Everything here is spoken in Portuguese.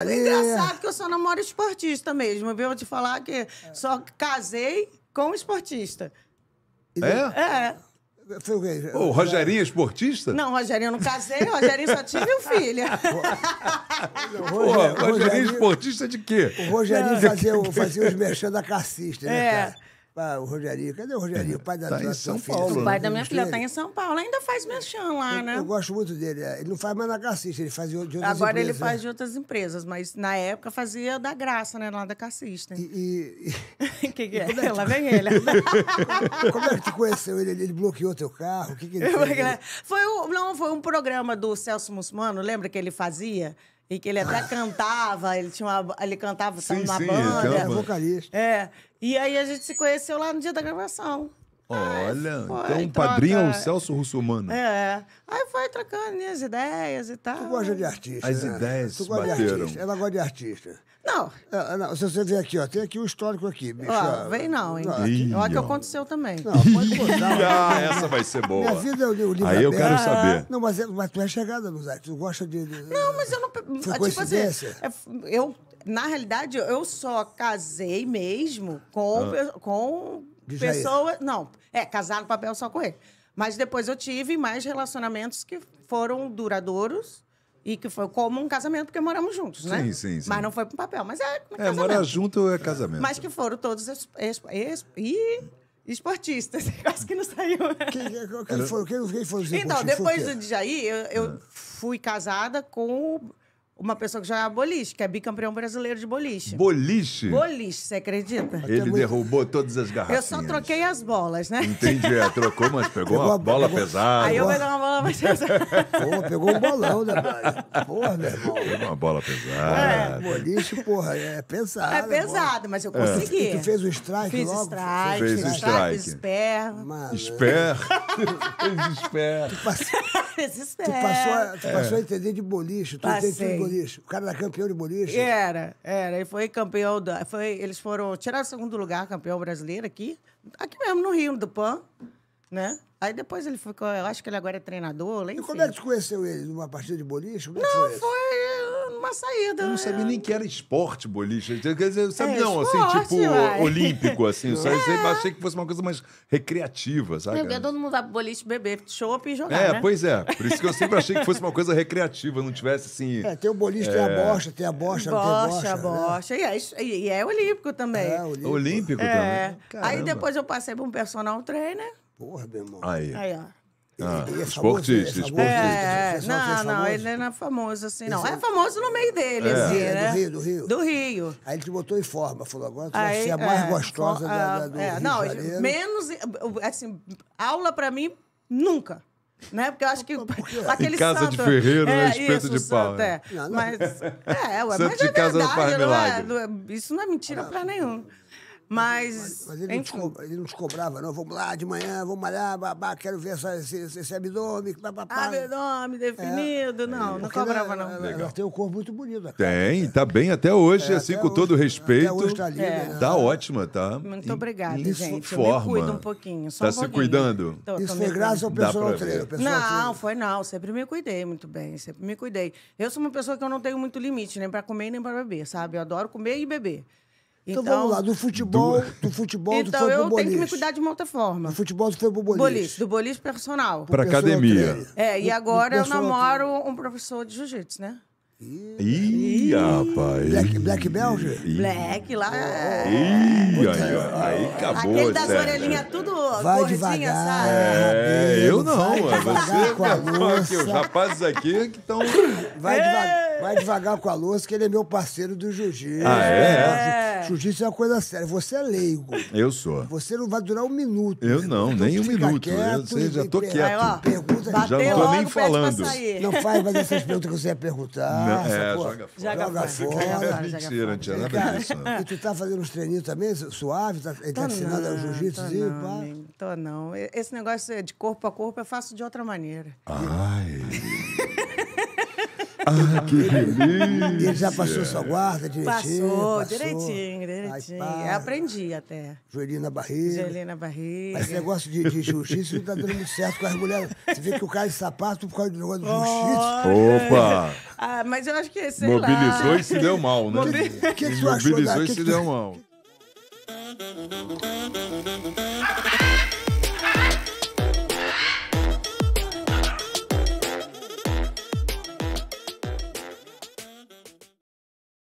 É engraçado que eu só namoro esportista mesmo. Eu vou te falar que só casei com esportista. É? É. Pô, o Rogerinho é esportista? Não, Rogerinho eu não casei, o Rogerinho só tive um filho. Pô, Rogerinho, Rogerinho é esportista de quê? O Rogerinho fazia, fazia os merchan da classista, né, é. cara? É o Rogerinho, cadê o Rogerinho? É, o pai da tá minha filha. São Paulo. Né? O pai da minha filha está em São Paulo, ainda faz merchan lá, né? Eu gosto muito dele. Ele não faz mais na Cassista, ele faz de outras Agora empresas. Agora né? ele faz de outras empresas, mas na época fazia da graça, né? Lá da Cassista. E. O que, que é? é? Lá vem ele. como é que tu conheceu ele? Ele bloqueou teu carro? O que, que ele fez? Foi, não, foi um programa do Celso Mussumano, lembra que ele fazia? E que ele até cantava, ele tinha uma, ele cantava sim, banda. Ele é vocalista. É. E aí a gente se conheceu lá no dia da gravação. Olha, foi, então um padrinho é o Celso Russomano. É. Aí foi trocando minhas ideias e tal. Tu gosta de artista. As né? ideias tu gosta bateram. De artista. Ela gosta de artista. Não. É, é, não. Se você vê aqui, ó, tem aqui o um histórico aqui, bicho. Ó, vem não, hein? Não, Olha que aconteceu também. Não, pode ah, essa vai ser boa. Minha vida é o livro Aí eu aberto. quero saber. Não, mas, é, mas tu é chegada, Zé, Tu gosta de... de não, mas eu não... Foi tipo assim, coincidência? Assim, eu na realidade, eu só casei mesmo com, ah. com pessoas. Não, é, casar no papel só com ele. Mas depois eu tive mais relacionamentos que foram duradouros. E que foi como um casamento, porque moramos juntos, né? Sim, sim, sim. Mas não foi para um papel, mas é, é, é morar junto é casamento. Mas que foram todos... Es, es, es, e esportistas, quase que não saiu. Quem, quem, foi, quem, quem foi Então, depois do Djaí eu, eu ah. fui casada com uma pessoa que jogava boliche, que é bicampeão brasileiro de boliche. Boliche? Boliche, você acredita? Ele derrubou todas as garrafas Eu só troquei as bolas, né? Entendi, é, trocou, mas pegou, uma bola pegou... pesada. Aí eu peguei uma bola mais pesada. Pô, pegou um bolão, né, pai? Porra, meu irmão. Pegou uma bola pesada. É. é boliche, porra, é pesado. É pesado, mas eu é. consegui. É. tu fez o strike Fiz logo? Strike, fez o strike. Fiz strike, strike. Spare. Mano, spare. Fez Tu passou vezes tu é. Passou a, tu é. passou a entender de boliche, tu entendeu de boliche. O cara era campeão de boliche. Era, era. Ele foi campeão, da, foi, eles foram, tiraram o segundo lugar, campeão brasileiro aqui, aqui mesmo no Rio, do PAN, né? Aí depois ele ficou, eu acho que ele agora é treinador, lembra E como é que tu conheceu ele? Numa partida de boliche? Como é não, foi. foi, uma saída. Eu não sabia é. nem que era esporte boliche. Quer dizer, eu sabia, é, não, assim, esporte, assim, tipo olímpico, assim. eu é. achei que fosse uma coisa mais recreativa, sabe? Porque todo mundo dá boliche beber, chopp e jogar. É, né? pois é. Por isso que eu sempre achei que fosse uma coisa recreativa, não tivesse assim. É, tem o boliche, é... tem a é. bocha, tem a bocha, bocha tem a bocha. bocha. Né? E, é, e é olímpico também. É, olímpico. olímpico é. também. Caramba. Aí depois eu passei para um personal trainer. Porra, meu irmão. Aí. Aí, ó. Ah, é famoso, esportista, né? é né? é, esportista. não, é não, ele não é famoso assim, não. É, é famoso no meio dele, é. assim, né? Do Rio, do Rio. Do Rio. Aí ele te botou em forma, falou, agora tu Aí, vai ser a mais gostosa da, da, do é, Rio Não, menos, assim, aula pra mim, nunca. Né? Porque eu acho que aquele em casa santo, de ferreiro né? é, espeto isso, de pau. Santo, é. Não, não. Mas, é, ué, mas é verdade, não é, não é, isso não é mentira não, pra nenhum. Mas. Mas ele, enfim. não te, ele não te cobrava, não. Vamos lá de manhã, vamos malhar, babá, quero ver essa, esse, esse abdômen. Papapá. Ah, abdômen definido, é. é não, não cobrava, não. Ela, ela tem um corpo muito bonito. Cara. Tem, né? tá bem até hoje, é, assim, até com hoje, todo respeito. Até hoje tá É. Né? Tá ótima, tá? Muito obrigada, gente. Forma. me me um pouquinho. Só tá um se cuidando? Tô, isso foi graças ao personal trainer. Não, foi não. Sempre me cuidei muito bem, sempre me cuidei. Eu sou uma pessoa que eu não tenho muito limite, nem pra comer, nem pra beber, sabe? Eu adoro comer e beber. Então, então, vamos lá, do futebol, do, então do futebol, então, do Então eu tenho que me cuidar de uma outra forma. Do futebol, do foi pro boliche. boliche do boliche personal. Pra academia. É, e agora eu namoro treino. um professor de jiu-jitsu, né? Ih, rapaz. Black, Black Belt? Black lá. É- Ih, aí, aí acabou. Aquele das orelhinhas tudo Vai gordinha, sabe? É, eu não. Vai é você, com a, com a, os rapazes aqui é que estão. Vai devagar. Vai devagar com a louça, que ele é meu parceiro do jiu-jitsu. Ah, é? é? é. Jiu-jitsu é uma coisa séria. Você é leigo. Eu sou. Você não vai durar um minuto. Eu não, então nem um minuto. Quieto, eu sei, já tô quieto. Aí, ó, pergunta já não tô nem falando. Não faz mais essas perguntas que você ia perguntar. Não, é, joga fora. Joga, fora. É Mentira, não tinha nada disso. E tu tá fazendo uns treininhos também, suave? Tá, tá ensinado ao jiu-jitsu? Não, tô não. Esse negócio de corpo a corpo eu faço de outra maneira. Ai... Ah, que delícia! E ele já passou sua guarda direitinho? Passou, passou. direitinho, direitinho. Ai, aprendi até. Joelhinho na barriga. Joelhinho na barriga. Mas esse negócio de, de jiu não tá dando muito certo com as mulheres. Você vê que o cara de é sapato por causa do negócio de justiça. Opa! Ah, mas eu acho que, sei Mobilizou lá. e se deu mal, né? Mobil... Que, que, que Mobilizou e se deu mal.